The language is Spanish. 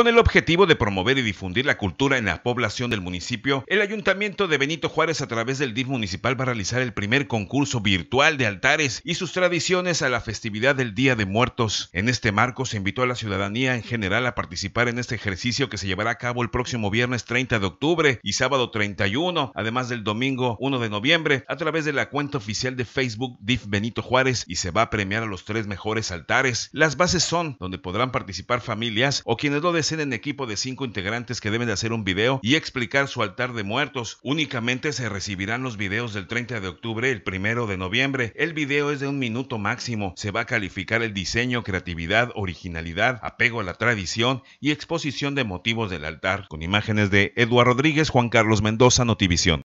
Con el objetivo de promover y difundir la cultura en la población del municipio, el Ayuntamiento de Benito Juárez a través del DIF municipal va a realizar el primer concurso virtual de altares y sus tradiciones a la festividad del Día de Muertos. En este marco se invitó a la ciudadanía en general a participar en este ejercicio que se llevará a cabo el próximo viernes 30 de octubre y sábado 31, además del domingo 1 de noviembre, a través de la cuenta oficial de Facebook DIF Benito Juárez y se va a premiar a los tres mejores altares. Las bases son donde podrán participar familias o quienes lo deseen en equipo de cinco integrantes que deben de hacer un video y explicar su altar de muertos. Únicamente se recibirán los videos del 30 de octubre, el 1 de noviembre. El video es de un minuto máximo. Se va a calificar el diseño, creatividad, originalidad, apego a la tradición y exposición de motivos del altar, con imágenes de Eduardo Rodríguez, Juan Carlos Mendoza, Notivisión.